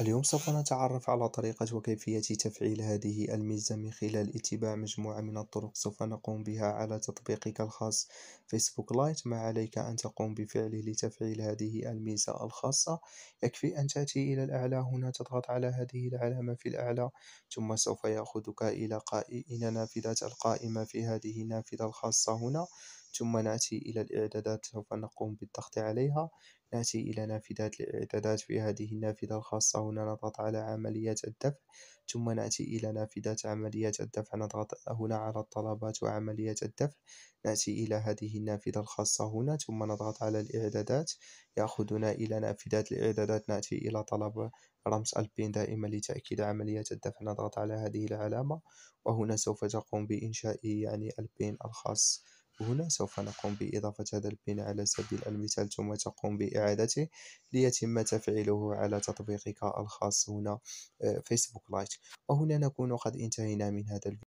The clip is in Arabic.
اليوم سوف نتعرف على طريقة وكيفية تفعيل هذه الميزة من خلال اتباع مجموعة من الطرق سوف نقوم بها على تطبيقك الخاص فيسبوك لايت ما عليك أن تقوم بفعله لتفعيل هذه الميزة الخاصة يكفي أن تأتي إلى الأعلى هنا تضغط على هذه العلامة في الأعلى ثم سوف يأخذك إلى, قائ... إلى نافذة القائمة في هذه النافذة الخاصة هنا ثم نأتي إلى الإعدادات سوف نقوم بالضغط عليها نأتي إلى نافذة الإعدادات في هذه النافذة الخاصة هنا نضغط على عملية الدفع ثم نأتي إلى نافذة عملية الدفع نضغط هنا على الطلبات وعملية الدفع نأتي إلى هذه النافذة الخاصة هنا ثم نضغط على الإعدادات يأخذنا إلى نافذة الإعدادات نأتي إلى طلب رمز البين دائما لتأكيد عملية الدفع نضغط على هذه العلامة وهنا سوف تقوم بإنشاء يعني البين الخاص هنا سوف نقوم بإضافة هذا البين على سبيل المثال ثم تقوم بإعادته ليتم تفعيله على تطبيقك الخاص هنا فيسبوك آه، لايت وهنا نكون قد انتهينا من هذا الفيديو